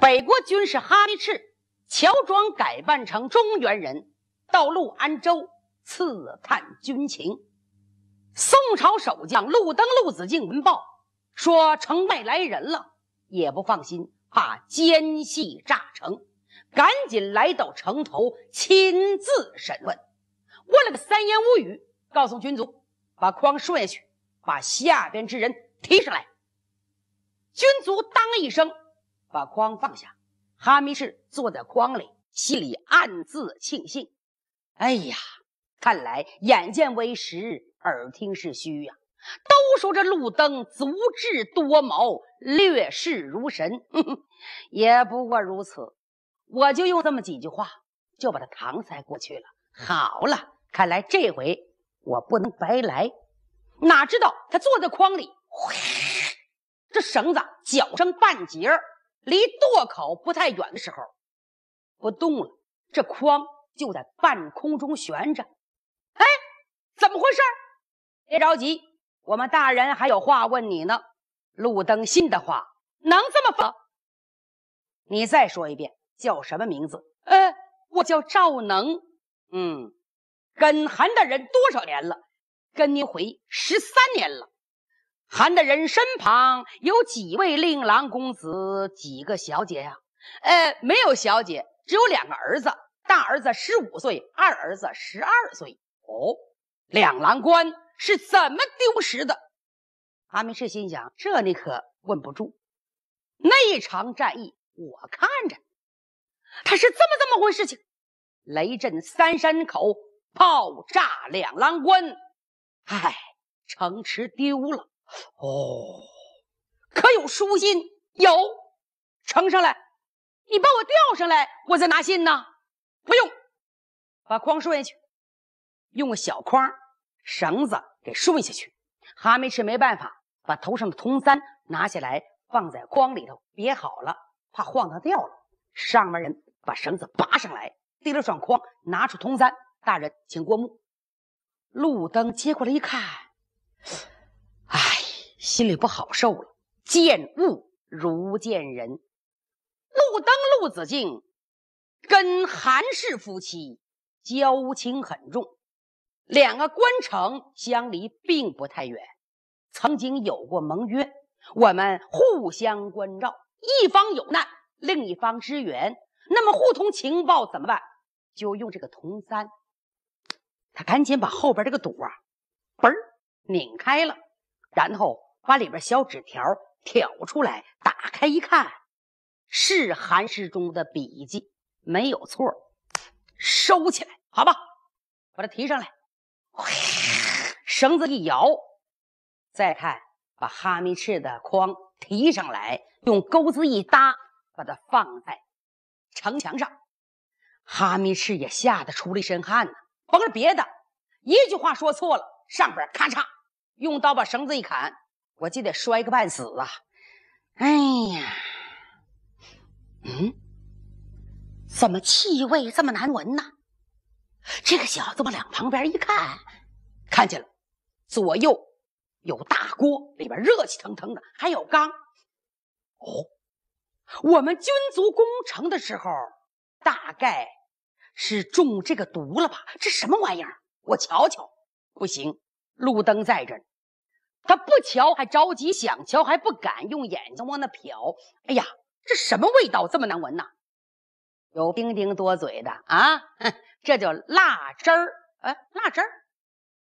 北国军士哈密赤乔装改扮成中原人，到潞安州刺探军情。宋朝守将陆登、陆子敬闻报，说城外来人了，也不放心，怕奸细炸城，赶紧来到城头，亲自审问。问了个三言五语，告诉军卒，把筐顺下去，把下边之人提上来。军卒当一声。把筐放下，哈密士坐在筐里，心里暗自庆幸。哎呀，看来眼见为实，耳听是虚呀！都说这路灯足智多谋，略事如神，也不过如此。我就用这么几句话，就把他搪塞过去了。好了，看来这回我不能白来。哪知道他坐在筐里，这绳子绞成半截儿。离垛口不太远的时候，不动了，这筐就在半空中悬着。哎，怎么回事？别着急，我们大人还有话问你呢。路灯信的话能这么放？你再说一遍，叫什么名字？呃，我叫赵能。嗯，跟韩大人多少年了？跟您回十三年了。韩大人身旁有几位令郎公子、几个小姐呀？呃，没有小姐，只有两个儿子，大儿子十五岁，二儿子十二岁。哦，两郎关是怎么丢失的？阿弥彻心想：这你可问不住。那一场战役，我看着他是这么这么回事：情雷震三山口，炮炸两郎关，唉，城池丢了。哦，可有书信？有，呈上来。你把我吊上来，我再拿信呢。不用，把筐顺下去，用个小筐，绳子给顺下去。哈密赤没办法，把头上的铜簪拿下来，放在筐里头别好了，怕晃荡掉了。上面人把绳子拔上来，提了双筐，拿出铜簪，大人请过目。路灯接过来一看。心里不好受了，见物如见人。陆灯陆子敬跟韩氏夫妻交情很重，两个官城相离并不太远，曾经有过盟约，我们互相关照，一方有难，另一方支援。那么互通情报怎么办？就用这个铜簪。他赶紧把后边这个堵啊，嘣拧开了，然后。把里边小纸条挑出来，打开一看，是韩世忠的笔迹，没有错。收起来，好吧，把它提上来。绳子一摇，再看，把哈密赤的筐提上来，用钩子一搭，把它放在城墙上。哈密赤也吓得出了一身汗呢。甭说别的，一句话说错了，上边咔嚓，用刀把绳子一砍。我记得摔个半死啊！哎呀，嗯，怎么气味这么难闻呢？这个小子往两旁边一看，看见了，左右有大锅，里边热气腾腾的，还有缸。哦，我们军卒攻城的时候，大概是中这个毒了吧？这什么玩意儿？我瞧瞧，不行，路灯在这他不瞧，还着急；想瞧，还不敢用眼睛往那瞟。哎呀，这什么味道，这么难闻呐？有丁丁多嘴的啊，这叫辣汁儿。哎，辣汁儿。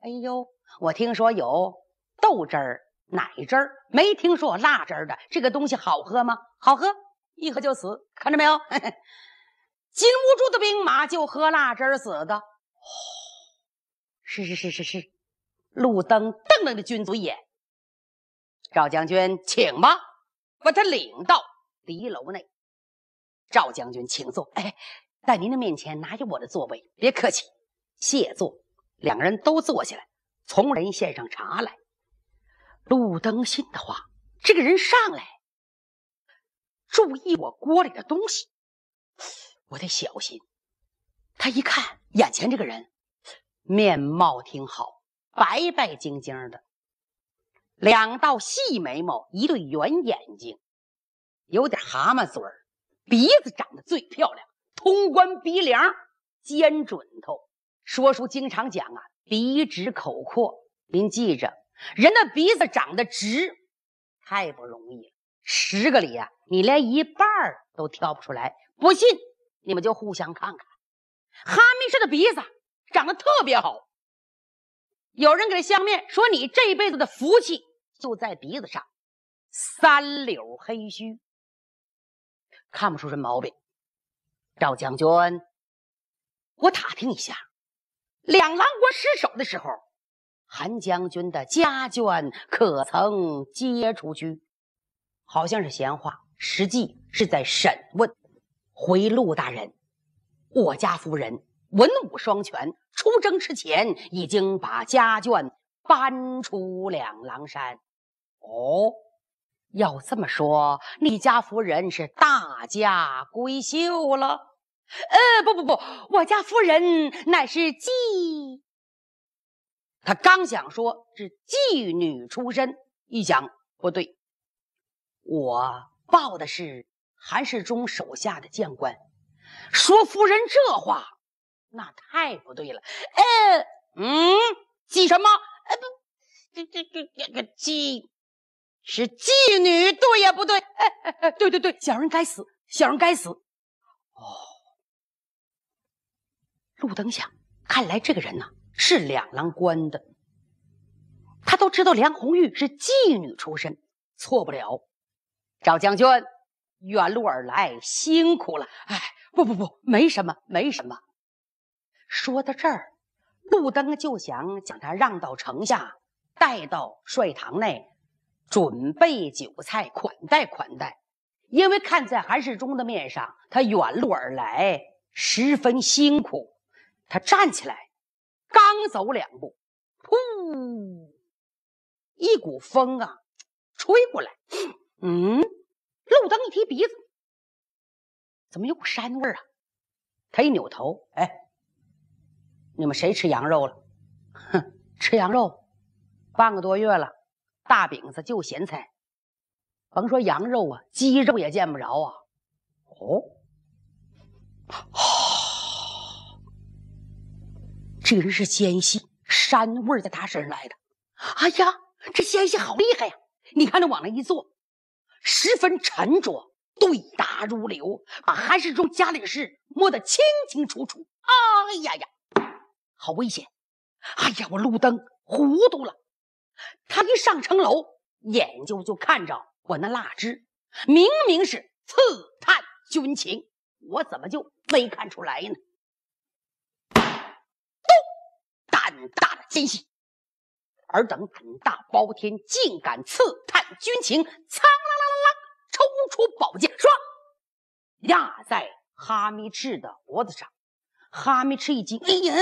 哎呦，我听说有豆汁儿、奶汁儿，没听说辣汁儿的。这个东西好喝吗？好喝，一喝就死。看着没有？金兀术的兵马就喝辣汁儿死的。是是是是是，路灯瞪瞪的军卒眼。赵将军，请吧，把他领到敌楼内。赵将军，请坐。哎，在您的面前哪有我的座位？别客气，谢坐。两个人都坐下来，从人献上茶来。陆登新的话，这个人上来，注意我锅里的东西，我得小心。他一看眼前这个人，面貌挺好，白白净净的。两道细眉毛，一对圆眼睛，有点蛤蟆嘴儿，鼻子长得最漂亮，通关鼻梁，尖准头。说书经常讲啊，鼻直口阔，您记着，人的鼻子长得直，太不容易了，十个里啊，你连一半儿都挑不出来。不信，你们就互相看看，哈密市的鼻子长得特别好。有人给相面说：“你这辈子的福气就在鼻子上，三绺黑须，看不出什么毛病。”赵将军，我打听一下，两狼国失守的时候，韩将军的家眷可曾接出去？好像是闲话，实际是在审问。回陆大人，我家夫人。文武双全，出征之前已经把家眷搬出两狼山。哦，要这么说，你家夫人是大家闺秀了。呃，不不不，我家夫人乃是妓。他刚想说是妓女出身，一想不对，我报的是韩世忠手下的将官。说夫人这话。那太不对了，哎，嗯，妓什么？哎不，这这这这个妓是妓女，对也不对？对对对，小人该死，小人该死。哦，路灯下，看来这个人呢是两郎官的，他都知道梁红玉是妓女出身，错不了。赵将军，远路而来，辛苦了。哎，不不不，没什么，没什么。说到这儿，路灯就想将他让到城下，带到帅堂内，准备酒菜款待款待。因为看在韩世忠的面上，他远路而来，十分辛苦。他站起来，刚走两步，噗，一股风啊，吹过来。嗯，路灯一提鼻子，怎么有股膻味啊？他一扭头，哎。你们谁吃羊肉了？哼，吃羊肉，半个多月了，大饼子就咸菜，甭说羊肉啊，鸡肉也见不着啊。哦，这个人是奸细，膻味儿在他身上来的。哎呀，这奸细好厉害呀！你看他往那一坐，十分沉着，对答如流，把韩世忠家里事摸得清清楚楚。哎呀呀！好危险！哎呀，我路灯糊涂了。他一上城楼，眼睛就看着我那蜡汁，明明是刺探军情，我怎么就没看出来呢？都胆大的奸细！尔等胆大包天，竟敢刺探军情！苍啷啷啷啷，抽出宝剑，唰，压在哈密赤的脖子上。哈密赤一惊，哎呀！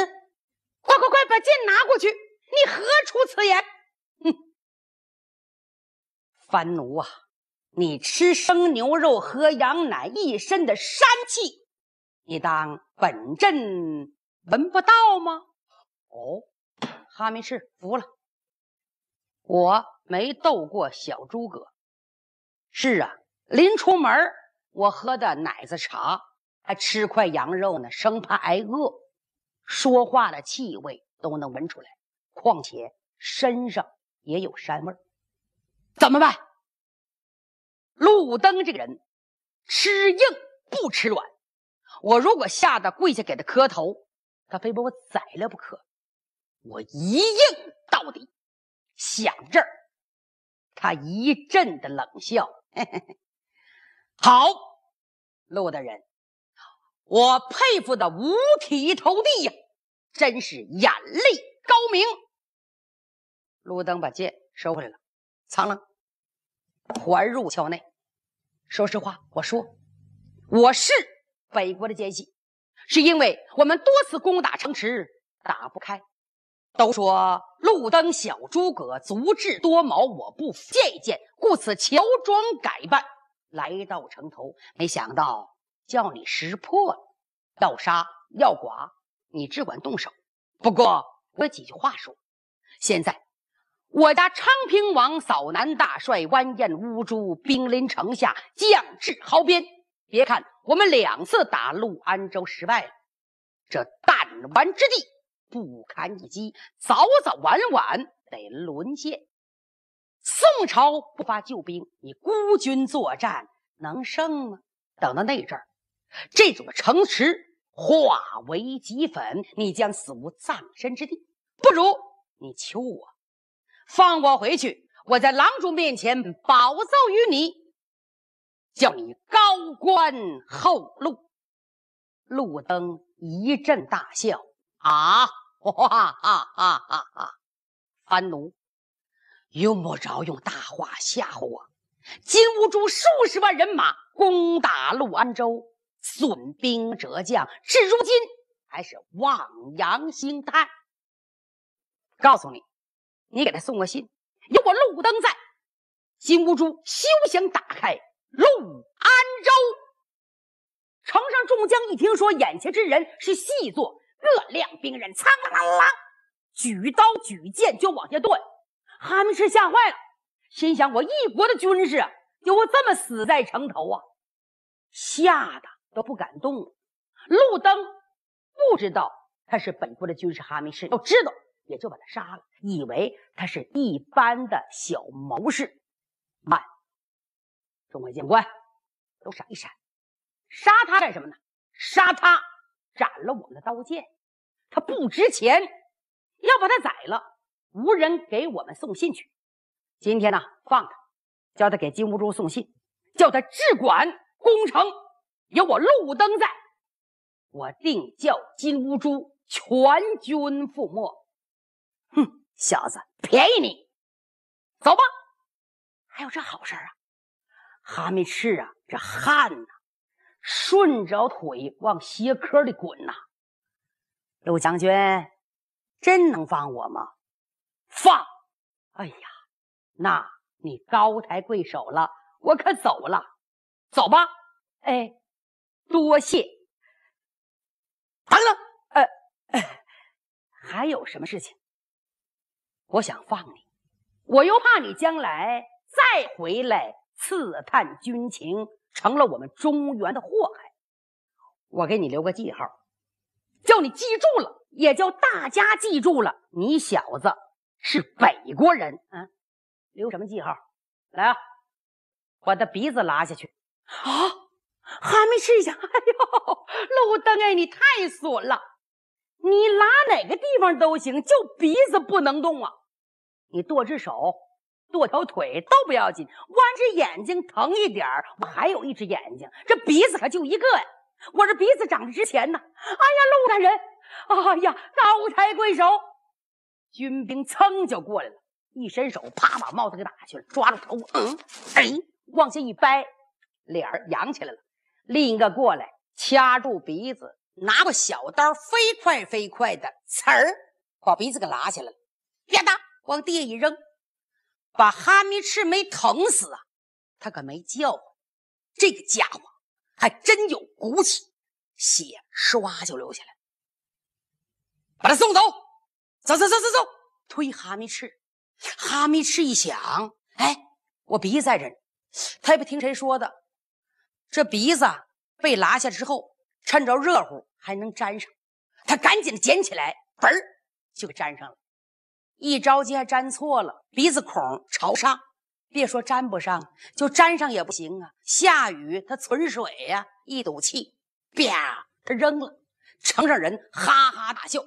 快快快，把剑拿过去！你何出此言？哼，番奴啊，你吃生牛肉，喝羊奶，一身的膻气，你当本镇闻不到吗？哦，哈密赤服了，我没斗过小诸葛。是啊，临出门我喝的奶子茶，还吃块羊肉呢，生怕挨饿。说话的气味都能闻出来，况且身上也有膻味儿，怎么办？路灯这个人吃硬不吃软，我如果吓得跪下给他磕头，他非把我宰了不可。我一硬到底，想这儿，他一阵的冷笑，嘿嘿嘿，好，陆大人。我佩服的五体投地呀！真是眼力高明。路灯把剑收回来了，藏了，还入鞘内。说实话，我说我是北国的奸细，是因为我们多次攻打城池打不开，都说路灯小诸葛足智多谋，我不见剑，故此乔装改扮来到城头，没想到。叫你识破了，要杀要剐，你只管动手。不过我几句话说：现在我家昌平王扫南大帅完颜乌珠兵临城下，将至濠边。别看我们两次打陆安州失败了，这弹丸之地不堪一击，早早晚晚得沦陷。宋朝不发救兵，你孤军作战能胜吗？等到那阵儿。这座城池化为齑粉，你将死无葬身之地。不如你求我放我回去，我在郎主面前保奏于你，叫你高官厚禄。路灯一阵大笑，啊，哈哈哈哈哈哈！番奴用不着用大话吓唬我，金兀术数十万人马攻打陆安州。损兵折将，至如今还是望洋兴叹。告诉你，你给他送个信，有我路灯在，金乌珠休想打开陆安州城上。众将一听说眼前之人是细作，各亮兵刃，苍啦啦，举刀举剑就往下剁。哈密赤吓坏了，心想：我一国的军士，有我这么死在城头啊！吓得。都不敢动。路灯不知道他是本国的军事哈密士，要知道也就把他杀了，以为他是一般的小谋士。慢，众位将官都闪一闪，杀他干什么呢？杀他，斩了我们的刀剑，他不值钱，要把他宰了，无人给我们送信去。今天呢，放他，叫他给金兀术送信，叫他治管攻城。有我路灯在，我定叫金乌珠全军覆没！哼，小子，便宜你！走吧。还有这好事啊？哈密赤啊，这汗呐，顺着腿往鞋壳里滚呐。陆将军，真能放我吗？放！哎呀，那你高抬贵手了，我可走了。走吧，哎。多谢，完了。呃，还有什么事情？我想放你，我又怕你将来再回来刺探军情，成了我们中原的祸害。我给你留个记号，叫你记住了，也叫大家记住了。你小子是北国人，啊，留什么记号？来啊，把他鼻子拉下去。好。还没吃一下，哎呦，路灯哎，你太损了！你拉哪个地方都行，就鼻子不能动啊！你剁只手、剁条腿都不要紧，弯只眼睛疼一点儿。我还有一只眼睛，这鼻子可就一个呀！我这鼻子长得值钱呢！哎呀，陆大人，哎呀，高抬贵手！军兵噌就过来了，一伸手，啪，把帽子给打下去了，抓住头，嗯，哎，往下一掰，脸儿扬起来了。另一个过来，掐住鼻子，拿个小刀，飞快飞快的呲儿，把鼻子给拉下来了，啪嗒，往地下一扔，把哈密赤没疼死啊，他可没叫。这个家伙还真有骨气，血唰就流下来，把他送走，走走走走走，推哈密赤，哈密赤一想，哎，我鼻子在这，他也不听谁说的。这鼻子被拉下之后，趁着热乎还能粘上，他赶紧捡起来，嘣儿就给粘上了。一着急还粘错了，鼻子孔朝上，别说粘不上，就粘上也不行啊。下雨它存水呀，一赌气，啪，他扔了。城上人哈哈大笑，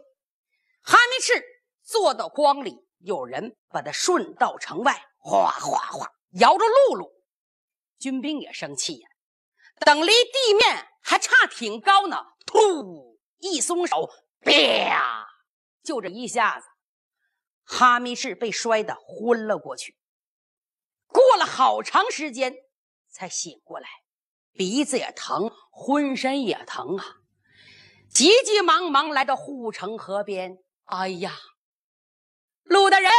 还没吃，坐到筐里，有人把他顺到城外，哗哗哗摇着露露。军兵也生气呀。等离地面还差挺高呢，突一松手，啪！就这一下子，哈密士被摔得昏了过去。过了好长时间才醒过来，鼻子也疼，浑身也疼啊！急急忙忙来到护城河边，哎呀，陆大人，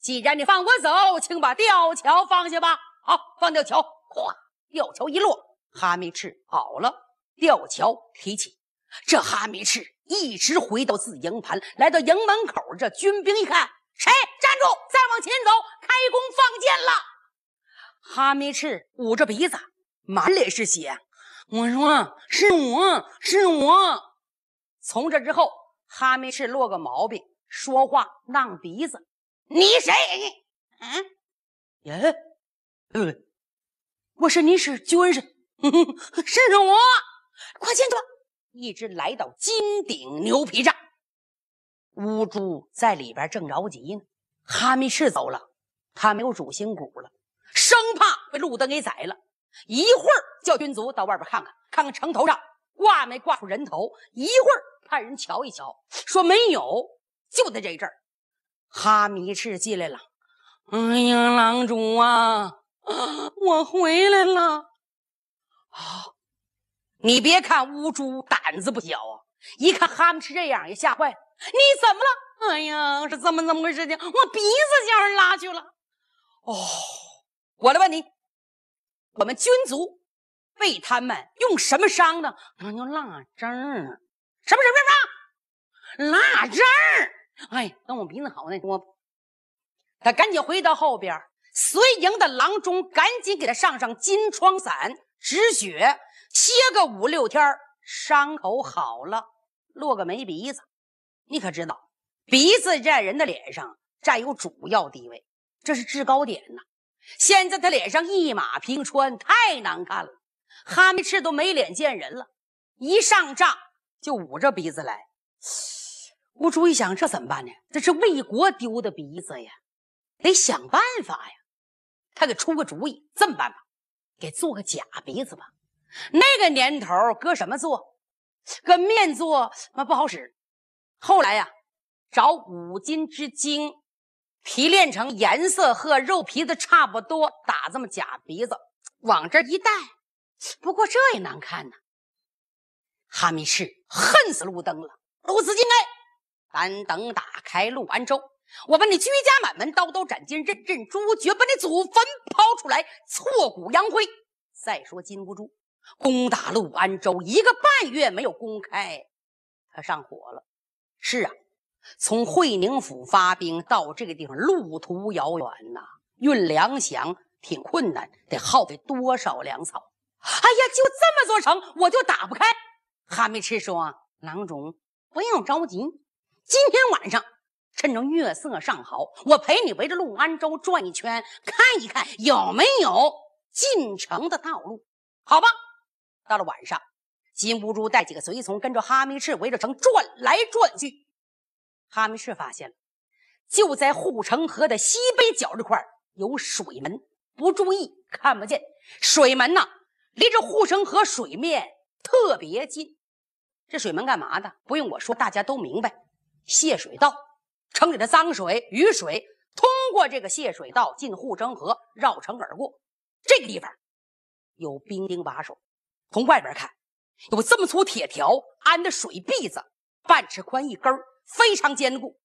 既然你放我走，请把吊桥放下吧。好，放吊桥，哗，吊桥一落。哈密赤跑了，吊桥提起，这哈密赤一直回到自营盘，来到营门口，这军兵一看，谁站住！再往前走，开弓放箭了。哈密赤捂着鼻子，满脸是血。我说：“是我，是我。”从这之后，哈密赤落个毛病，说话浪鼻子。你谁？嗯？耶、呃，我是你是军是。是我，快进去！一直来到金顶牛皮帐，乌珠在里边正着急呢。哈密赤走了，他没有主心骨了，生怕被路灯给宰了。一会儿叫军卒到外边看看，看看城头上挂没挂出人头。一会儿派人瞧一瞧，说没有，就在这一阵儿。哈密赤进来了，哎呀，郎主啊，我回来了。哦，你别看乌珠胆子不小啊，一看哈蟆是这样，也吓坏了。你怎么了？哎呀，是这么这么个事情，我鼻子叫人拉去了。哦，我来问你，我们军卒被他们用什么伤的？那叫辣针儿。什么什么什么？辣针儿。哎，等我鼻子好再说吧。他赶紧回到后边，随营的郎中赶紧给他上上金疮散。止血歇个五六天伤口好了，落个没鼻子。你可知道，鼻子在人的脸上占有主要地位，这是制高点呐。现在他脸上一马平川，太难看了，哈密赤都没脸见人了。一上仗就捂着鼻子来。吴珠一想，这怎么办呢？这是为国丢的鼻子呀，得想办法呀。他给出个主意，这么办吧。给做个假鼻子吧，那个年头搁什么做？搁面做那不好使。后来呀，找五金之精，提炼成颜色和肉皮子差不多，打这么假鼻子，往这一戴。不过这也难看呐，哈密赤恨死路灯了。路子敬，来，咱等打开陆安州。我把你居家满门，刀刀斩尽，刃刃诛绝，把你祖坟刨出来，挫骨扬灰。再说金兀术攻打潞安州一个半月没有公开，他上火了。是啊，从会宁府发兵到这个地方，路途遥远呐，运粮饷挺困难，得耗费多少粮草？哎呀，就这么座城，我就打不开。哈密赤说：“郎中，不用着急，今天晚上。”趁着月色尚好，我陪你围着陆安州转一圈，看一看有没有进城的道路，好吧？到了晚上，金兀术带几个随从跟着哈密赤围着城转来转去，哈密赤发现了，就在护城河的西北角这块有水门，不注意看不见。水门呐，离这护城河水面特别近。这水门干嘛的？不用我说，大家都明白，泄水道。城里的脏水、雨水通过这个泄水道进护城河，绕城而过。这个地方有兵丁把守，从外边看有这么粗铁条安的水篦子，半尺宽一根，非常坚固。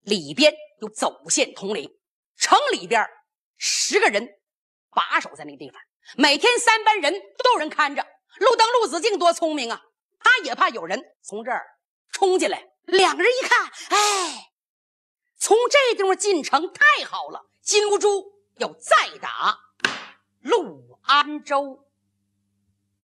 里边有走线铜铃。城里边十个人把守在那个地方，每天三班人都有人看着。路灯陆子敬多聪明啊，他也怕有人从这儿冲进来。两个人一看，哎。从这地方进城太好了，金兀术要再打陆安州。